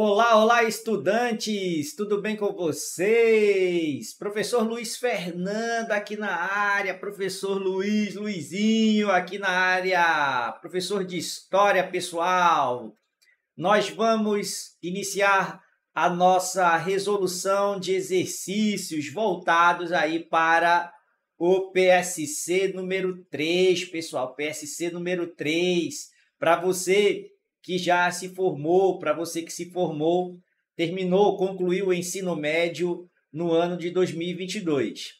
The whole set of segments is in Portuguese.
Olá, olá, estudantes! Tudo bem com vocês? Professor Luiz Fernando aqui na área, professor Luiz Luizinho aqui na área, professor de História Pessoal. Nós vamos iniciar a nossa resolução de exercícios voltados aí para o PSC número 3, pessoal, PSC número 3, para você que já se formou, para você que se formou, terminou, concluiu o ensino médio no ano de 2022.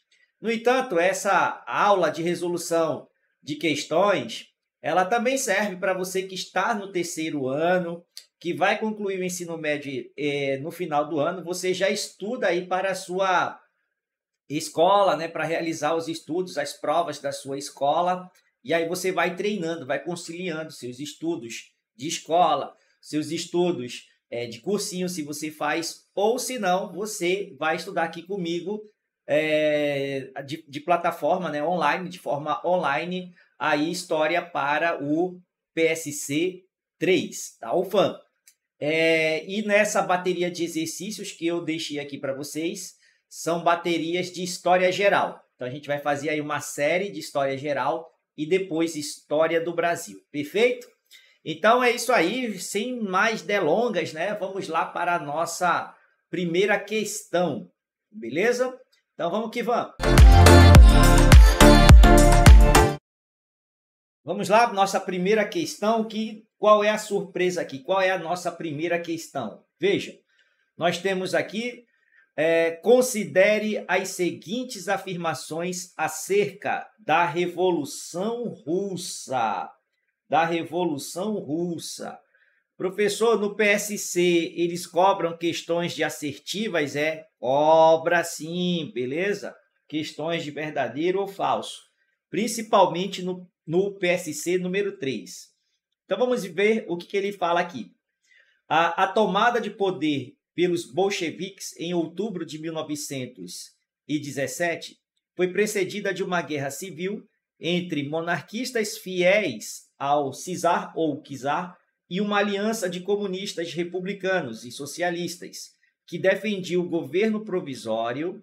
No entanto, essa aula de resolução de questões, ela também serve para você que está no terceiro ano, que vai concluir o ensino médio eh, no final do ano, você já estuda aí para a sua escola, né, para realizar os estudos, as provas da sua escola, e aí você vai treinando, vai conciliando seus estudos de escola, seus estudos é, de cursinho, se você faz, ou se não, você vai estudar aqui comigo é, de, de, plataforma né, online, de forma online, aí história para o PSC 3, tá? O fã. É, eh, e nessa bateria de exercícios que eu deixei aqui para vocês, são baterias de história geral. Então a gente vai fazer aí uma série de história geral e depois história do Brasil. Perfeito? Então é isso aí, sem mais delongas, né? Vamos lá para a nossa primeira questão, beleza? Então vamos que vamos. Vamos lá, nossa primeira questão, que qual é a surpresa aqui? Qual é a nossa primeira questão? Veja, nós temos aqui, é, considere as seguintes afirmações acerca da Revolução Russa da Revolução Russa. Professor, no PSC eles cobram questões de assertivas, é? Cobra sim, beleza? Questões de verdadeiro ou falso, principalmente no, no PSC número 3. Então vamos ver o que, que ele fala aqui. A, a tomada de poder pelos bolcheviques em outubro de 1917 foi precedida de uma guerra civil entre monarquistas fiéis ao Cisar ou Kizar e uma aliança de comunistas republicanos e socialistas que defendia o governo provisório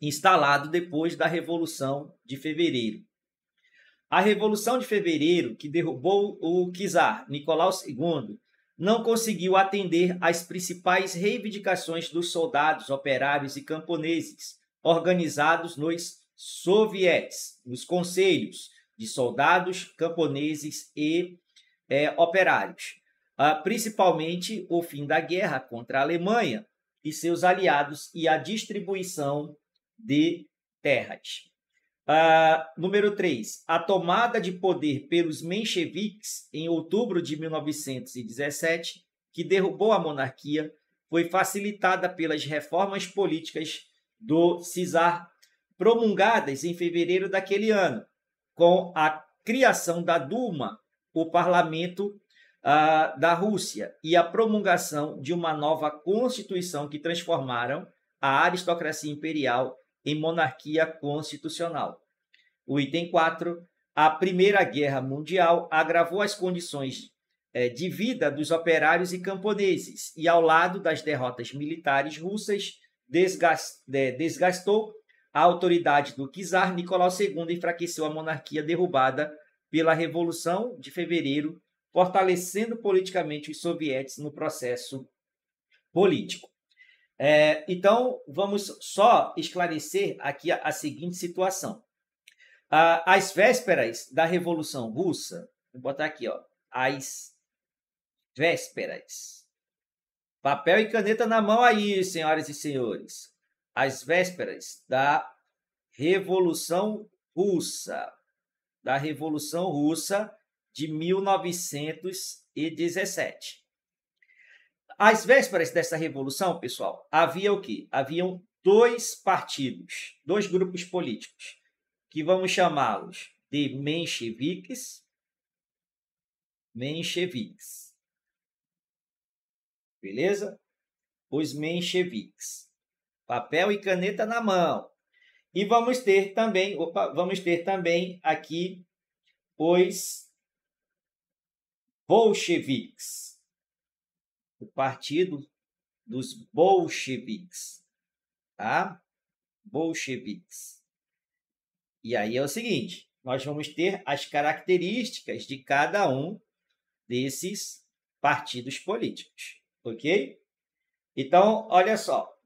instalado depois da Revolução de Fevereiro. A Revolução de Fevereiro, que derrubou o czar Nicolau II, não conseguiu atender às principais reivindicações dos soldados, operários e camponeses organizados nos sovietes, os conselhos de soldados, camponeses e é, operários. Ah, principalmente o fim da guerra contra a Alemanha e seus aliados e a distribuição de terras. Ah, número 3. A tomada de poder pelos mencheviques em outubro de 1917, que derrubou a monarquia, foi facilitada pelas reformas políticas do Czar promulgadas em fevereiro daquele ano, com a criação da Duma, o parlamento ah, da Rússia, e a promulgação de uma nova constituição que transformaram a aristocracia imperial em monarquia constitucional. O item 4, a Primeira Guerra Mundial agravou as condições eh, de vida dos operários e camponeses, e ao lado das derrotas militares russas, eh, desgastou a autoridade do czar Nicolau II enfraqueceu a monarquia derrubada pela Revolução de Fevereiro, fortalecendo politicamente os sovietes no processo político. É, então, vamos só esclarecer aqui a, a seguinte situação. as vésperas da Revolução Russa, vou botar aqui, ó, as vésperas. Papel e caneta na mão aí, senhoras e senhores às vésperas da Revolução Russa, da Revolução Russa de 1917. Às vésperas dessa revolução, pessoal, havia o quê? Haviam dois partidos, dois grupos políticos, que vamos chamá-los de mencheviques, mencheviques. Beleza? Os mencheviques papel e caneta na mão. E vamos ter também, opa, vamos ter também aqui os bolcheviques, o partido dos bolcheviques, tá? Bolcheviques. E aí é o seguinte, nós vamos ter as características de cada um desses partidos políticos, ok? Então, olha só,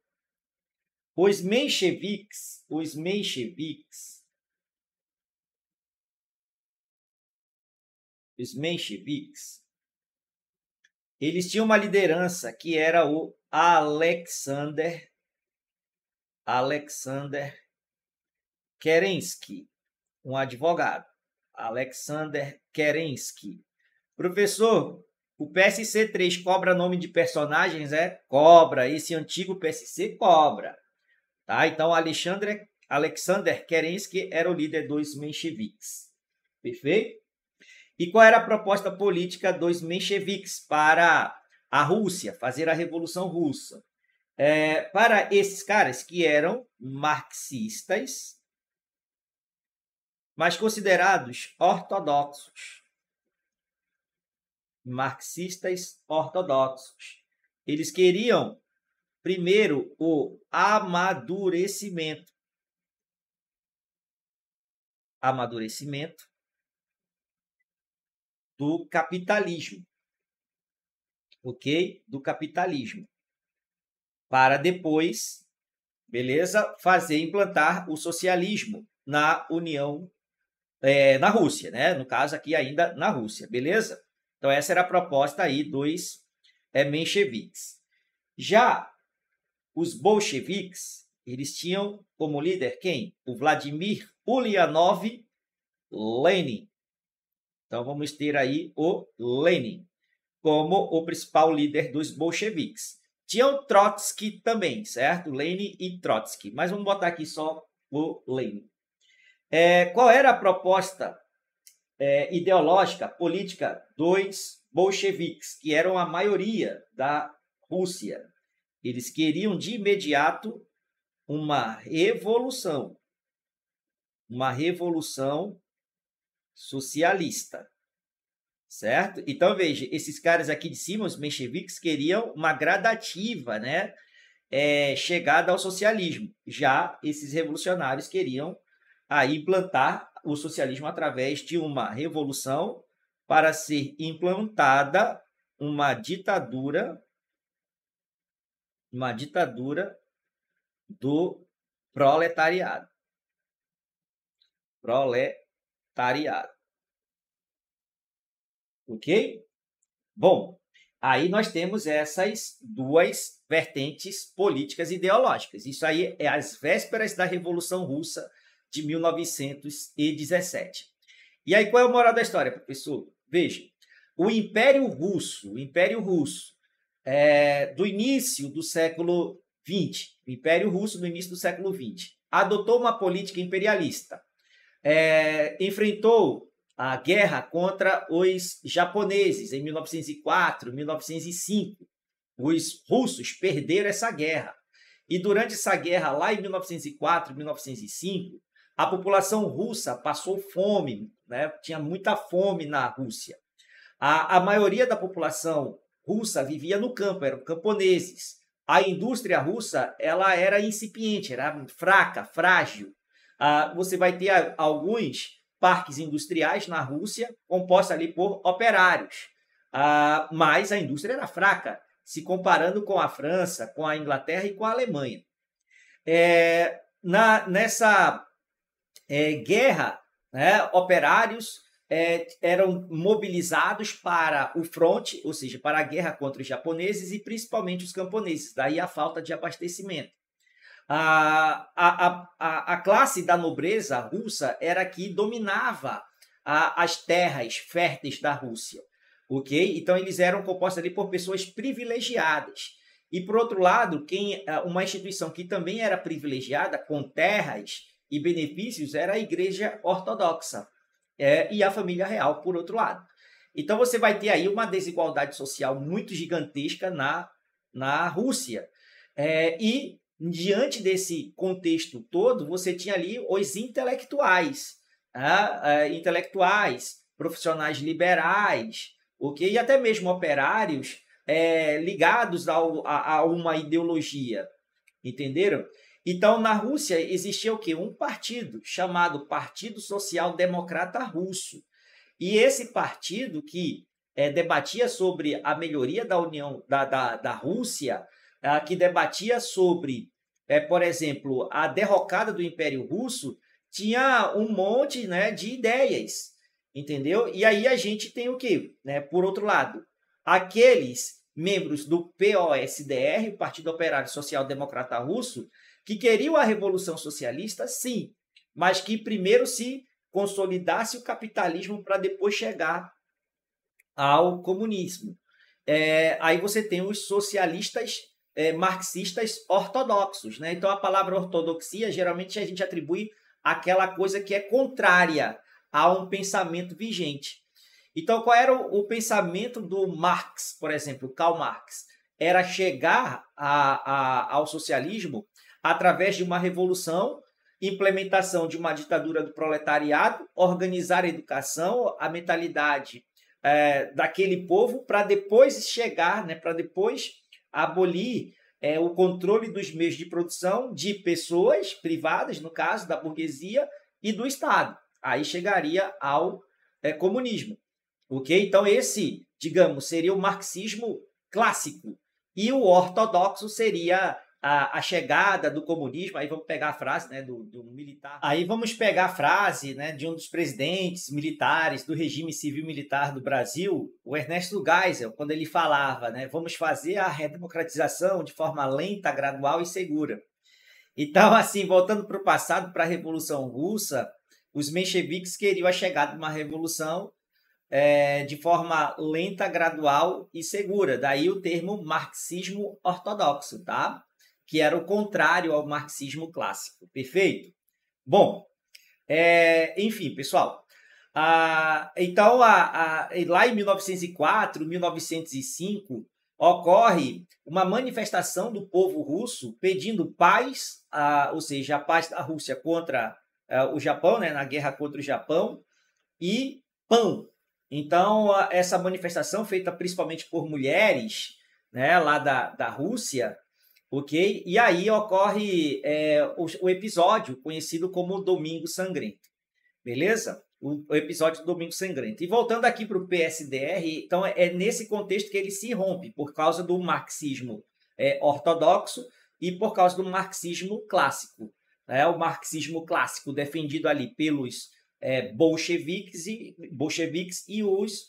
os mencheviques, os mencheviques, os mencheviques, eles tinham uma liderança que era o Alexander Alexander Kerensky, um advogado. Alexander Kerensky. Professor, o PSC 3 cobra nome de personagens, é? Cobra. Esse antigo PSC cobra. Tá? Então, Alexandre, Alexander Kerensky era o líder dos mencheviques. Perfeito? E qual era a proposta política dos mencheviques para a Rússia, fazer a Revolução Russa? É, para esses caras que eram marxistas, mas considerados ortodoxos. Marxistas ortodoxos. Eles queriam Primeiro, o amadurecimento. Amadurecimento do capitalismo. Ok? Do capitalismo. Para depois, beleza? Fazer implantar o socialismo na União, é, na Rússia, né? No caso aqui ainda na Rússia, beleza? Então essa era a proposta aí dos é, mencheviques. Já os bolcheviques, eles tinham como líder quem? O Vladimir Ulyanov Lenin. Então vamos ter aí o Lenin como o principal líder dos bolcheviques. Tinham Trotsky também, certo? Lenin e Trotsky. Mas vamos botar aqui só o Lenin. É, qual era a proposta é, ideológica, política dos bolcheviques, que eram a maioria da Rússia? Eles queriam de imediato uma revolução, uma revolução socialista, certo? Então veja, esses caras aqui de cima, os mencheviques, queriam uma gradativa, né? É, chegada ao socialismo. Já esses revolucionários queriam aí implantar o socialismo através de uma revolução para ser implantada uma ditadura uma ditadura do proletariado. Proletariado. Ok? Bom, aí nós temos essas duas vertentes políticas ideológicas. Isso aí é as vésperas da Revolução Russa de 1917. E aí qual é o moral da história, professor? Veja, o Império Russo, o Império Russo, é, do início do século XX, o Império Russo do início do século XX, adotou uma política imperialista, é, enfrentou a guerra contra os japoneses em 1904, 1905. Os russos perderam essa guerra. E durante essa guerra, lá em 1904, 1905, a população russa passou fome, né? tinha muita fome na Rússia. A, a maioria da população russa vivia no campo, eram camponeses. A indústria russa ela era incipiente, era fraca, frágil. Ah, você vai ter alguns parques industriais na Rússia compostos ali por operários, ah, mas a indústria era fraca, se comparando com a França, com a Inglaterra e com a Alemanha. É, na, nessa é, guerra, né, operários é, eram mobilizados para o fronte, ou seja, para a guerra contra os japoneses e principalmente os camponeses, daí a falta de abastecimento. A, a, a, a classe da nobreza russa era que dominava a, as terras férteis da Rússia, ok? Então eles eram compostos ali por pessoas privilegiadas. E por outro lado, quem uma instituição que também era privilegiada com terras e benefícios era a Igreja Ortodoxa é, e a família real, por outro lado. Então você vai ter aí uma desigualdade social muito gigantesca na, na Rússia. É, e diante desse contexto todo, você tinha ali os intelectuais, né? é, intelectuais, profissionais liberais, okay? e até mesmo operários é, ligados ao, a, a uma ideologia, entenderam? Então, na Rússia existia o quê? Um partido chamado Partido Social Democrata Russo. E esse partido que é, debatia sobre a melhoria da União da, da, da Rússia, é, que debatia sobre, é, por exemplo, a derrocada do Império Russo, tinha um monte né, de ideias, entendeu? E aí a gente tem o quê? Né, por outro lado, aqueles membros do POSDR, Partido Operário Social Democrata Russo, que queriam a revolução socialista, sim, mas que primeiro se consolidasse o capitalismo para depois chegar ao comunismo. É, aí você tem os socialistas é, marxistas ortodoxos, né? Então a palavra ortodoxia geralmente a gente atribui aquela coisa que é contrária a um pensamento vigente. Então qual era o, o pensamento do Marx, por exemplo, Karl Marx? Era chegar a, a, ao socialismo através de uma revolução, implementação de uma ditadura do proletariado, organizar a educação, a mentalidade é, daquele povo, para depois chegar, né, para depois abolir é, o controle dos meios de produção de pessoas privadas, no caso da burguesia, e do Estado. Aí chegaria ao é, comunismo. Ok? Então, esse, digamos, seria o marxismo clássico. E o ortodoxo seria a, a, chegada do comunismo, aí vamos pegar a frase né, do, do, militar. Aí vamos pegar a frase né, de um dos presidentes militares do regime civil-militar do Brasil, o Ernesto Geisel, quando ele falava: né, vamos fazer a redemocratização de forma lenta, gradual e segura. Então, assim, voltando para o passado, para a Revolução Russa, os mencheviques queriam a chegada de uma revolução é, de forma lenta, gradual e segura. Daí o termo marxismo ortodoxo, tá? que era o contrário ao marxismo clássico. Perfeito? Bom, é, enfim, pessoal. então, a, a, lá em 1904, 1905, ocorre uma manifestação do povo russo pedindo paz, ou seja, a paz da Rússia contra é, o Japão, né, na guerra contra o Japão, e pão. Então, essa manifestação, feita principalmente por mulheres né, lá da, da Rússia, ok? E aí ocorre é, o, o, episódio conhecido como Domingo Sangrento, beleza? O, o episódio do Domingo Sangrento. E voltando aqui para o PSDR, então é, é, nesse contexto que ele se rompe, por causa do marxismo é, ortodoxo e por causa do marxismo clássico. Né? O marxismo clássico defendido ali pelos é, bolcheviques, e, bolcheviques e os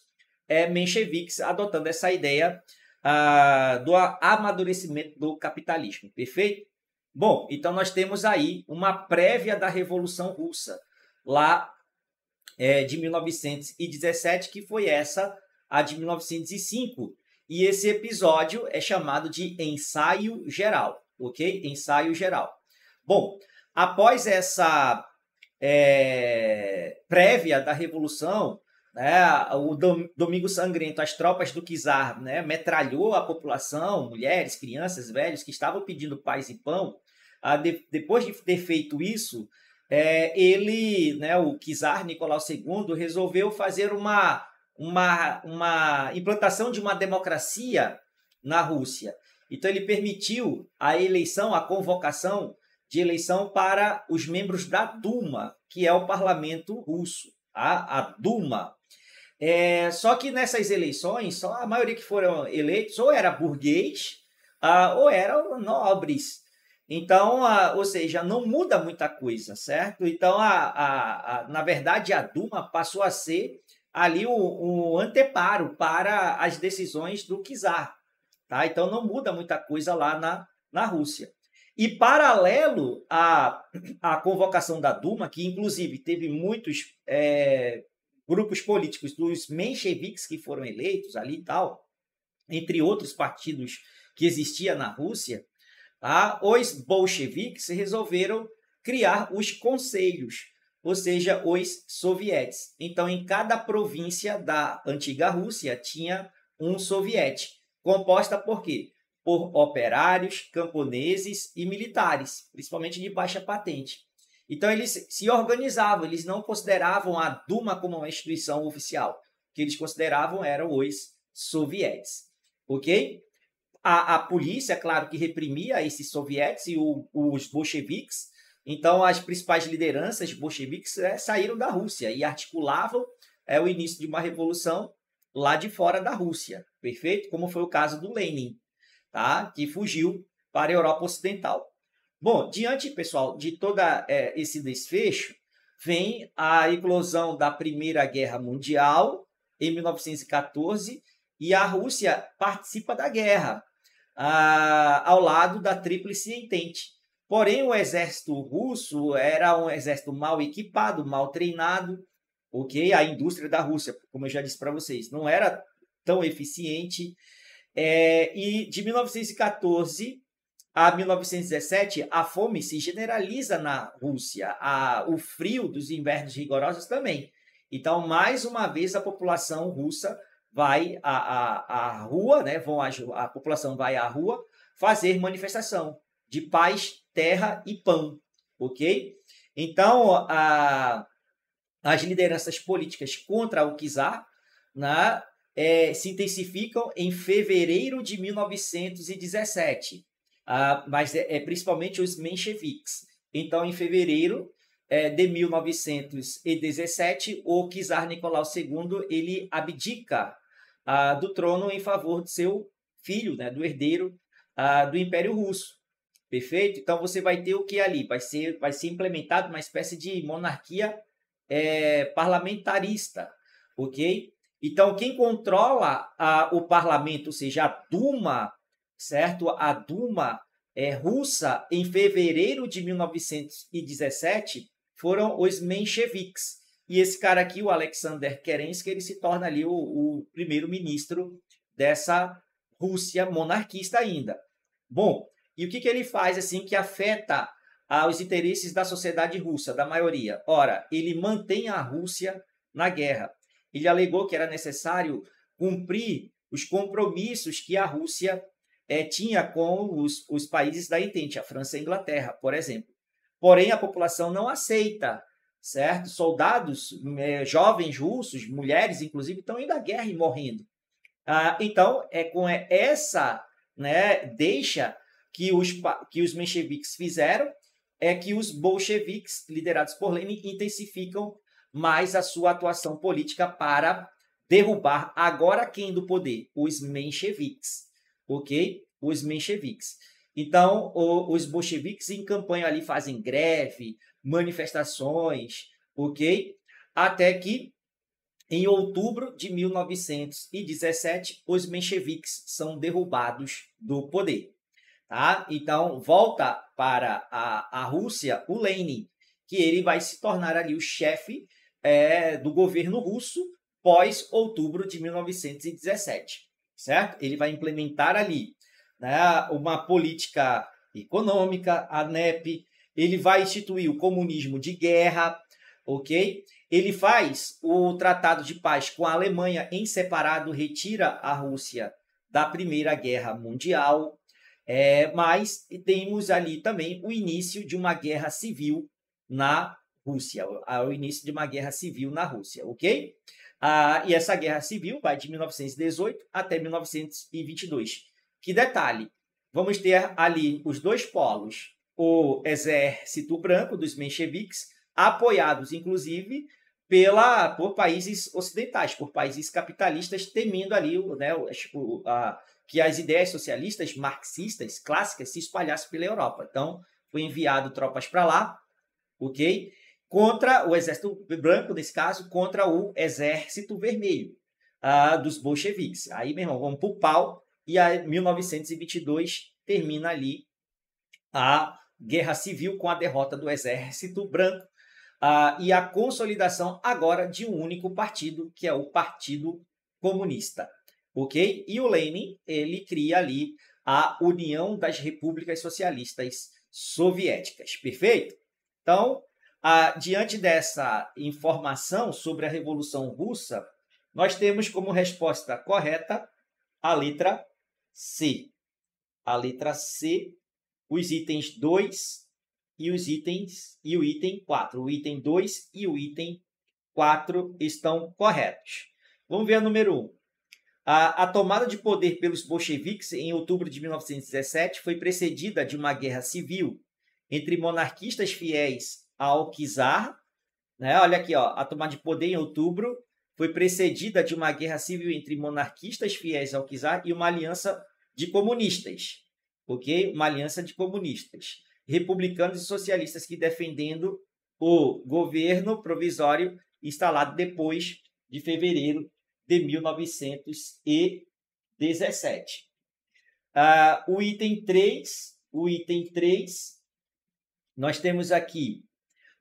é, mencheviques, adotando essa ideia ah, do amadurecimento do capitalismo, perfeito? Bom, então nós temos aí uma prévia da Revolução Russa, lá é, de 1917, que foi essa, a de 1905. E esse episódio é chamado de ensaio geral, ok? Ensaio geral. Bom, após essa é, prévia da Revolução, né, o Domingo Sangrento, as tropas do Kizar né, metralhou a população, mulheres, crianças, velhos que estavam pedindo paz e pão. Ah, de, depois de ter feito isso, é, ele, né, o Kizar Nicolau II, resolveu fazer uma, uma, uma implantação de uma democracia na Rússia. Então ele permitiu a eleição, a convocação de eleição para os membros da Duma, que é o parlamento russo a, a Duma. É, só que nessas eleições, só a maioria que foram eleitos ou era burguês uh, ou eram nobres. Então, uh, ou seja, não muda muita coisa, certo? Então, a, a, a na verdade, a Duma passou a ser ali o, o anteparo para as decisões do czar, tá? Então, não muda muita coisa lá na, na Rússia. E paralelo à, à convocação da Duma, que inclusive teve muitos é, grupos políticos dos mencheviques que foram eleitos ali e tal, entre outros partidos que existia na Rússia, tá? os bolcheviques resolveram criar os conselhos, ou seja, os sovietes. Então, em cada província da antiga Rússia tinha um soviete, composta por quê? por operários, camponeses e militares, principalmente de baixa patente. Então eles se organizavam, eles não consideravam a Duma como uma instituição oficial, que eles consideravam eram os sovietes, ok? A, a polícia, claro, que reprimia esses sovietes e o, os bolcheviques, então as principais lideranças bolcheviques é, saíram da Rússia e articulavam é, o início de uma revolução lá de fora da Rússia, perfeito? Como foi o caso do Lenin, tá? que fugiu para a Europa Ocidental. Bom, diante, pessoal, de todo é, esse desfecho, vem a eclosão da Primeira Guerra Mundial, em 1914, e a Rússia participa da guerra, ao lado da Tríplice Entente. Porém, o exército russo era um exército mal equipado, mal treinado, ok? A indústria da Rússia, como eu já disse para vocês, não era tão eficiente é, e de 1914 a 1917, a fome se generaliza na Rússia, a, o frio dos invernos rigorosos também. Então, mais uma vez, a população russa vai à, à, à rua, né? Vão a, a população vai à rua fazer manifestação de paz, terra e pão, ok? Então, a, as lideranças políticas contra o czar na né, é, se intensificam em fevereiro de 1917, ah, mas é, é, principalmente os mencheviques. Então, em fevereiro é, de 1917, o czar Nicolau II ele abdica ah, do trono em favor de seu filho, né, do herdeiro ah, do Império Russo. Perfeito? Então você vai ter o que ali? Vai ser, vai ser implementado uma espécie de monarquia é, parlamentarista, ok? Então, quem controla a, o parlamento, ou seja, a Duma, certo? A Duma é, russa, em fevereiro de 1917, foram os mencheviques. E esse cara aqui, o Alexander Kerensky, ele se torna ali o, o primeiro-ministro dessa Rússia monarquista ainda. Bom, e o que, que ele faz assim que afeta aos ah, interesses da sociedade russa, da maioria? Ora, ele mantém a Rússia na guerra ele alegou que era necessário cumprir os compromissos que a Rússia é, tinha com os, os países da entente, a França e a Inglaterra, por exemplo. Porém, a população não aceita, certo? Soldados, é, jovens russos, mulheres, inclusive, estão indo à guerra e morrendo. Ah, então, é com é, essa né, deixa que os, que os mencheviques fizeram, é que os bolcheviques, liderados por Lenin, intensificam mas a sua atuação política para derrubar agora quem do poder? Os mencheviques, ok? Os mencheviques. Então, o, os bolcheviques em campanha ali fazem greve, manifestações, ok? Até que, em outubro de 1917, os mencheviques são derrubados do poder. Tá? Então, volta para a, a Rússia o Lenin, que ele vai se tornar ali o chefe é, do governo russo pós outubro de 1917, certo? Ele vai implementar ali né, uma política econômica, a NEP, ele vai instituir o comunismo de guerra, ok? Ele faz o tratado de paz com a Alemanha em separado, retira a Rússia da Primeira Guerra Mundial, é, mas temos ali também o início de uma guerra civil na Rússia, ao início de uma guerra civil na Rússia, ok? Ah, e essa guerra civil vai de 1918 até 1922. Que detalhe, vamos ter ali os dois polos, o exército branco dos mencheviques, apoiados inclusive pela por países ocidentais, por países capitalistas, temendo ali né, o, a, que as ideias socialistas marxistas clássicas se espalhassem pela Europa. Então, foi enviado tropas para lá, ok? contra o exército branco, nesse caso, contra o exército vermelho uh, dos bolcheviques. Aí, meu irmão, vamos pro pau, e aí 1922 termina ali a guerra civil com a derrota do exército branco uh, e a consolidação agora de um único partido, que é o Partido Comunista, ok? E o Lenin, ele cria ali a União das Repúblicas Socialistas Soviéticas, perfeito? Então, ah, diante dessa informação sobre a Revolução Russa, nós temos como resposta correta a letra C. A letra C, os itens 2 e os itens e o item 4. O item 2 e o item 4 estão corretos. Vamos ver a número 1. Um. A, a, tomada de poder pelos bolcheviques em outubro de 1917 foi precedida de uma guerra civil entre monarquistas fiéis Alquizar. Né? Olha aqui, ó, a tomada de poder em outubro foi precedida de uma guerra civil entre monarquistas fiéis ao czar e uma aliança de comunistas, ok? Uma aliança de comunistas, republicanos e socialistas que defendendo o governo provisório instalado depois de fevereiro de 1917. Uh, ah, o item 3, o item 3, nós temos aqui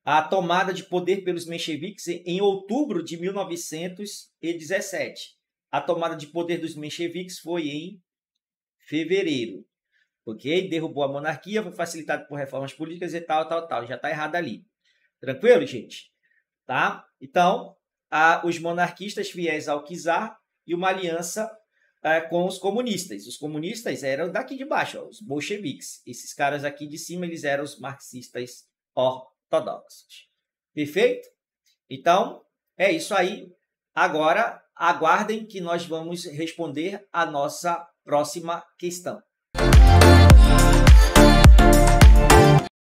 a tomada de poder pelos mencheviques em outubro de 1917. A tomada de poder dos mencheviques foi em fevereiro. Ok? Derrubou a monarquia, foi facilitado por reformas políticas e tal, tal, tal. Já está errado ali. Tranquilo, gente? Tá? Então, a, os monarquistas fiéis ao czar e uma aliança a, é, com os comunistas. Os comunistas eram daqui de baixo, ó, os bolcheviques. Esses caras aqui de cima, eles eram os marxistas ó, ortodoxas. Perfeito? Então, é isso aí. Agora, aguardem que nós vamos responder a nossa próxima questão.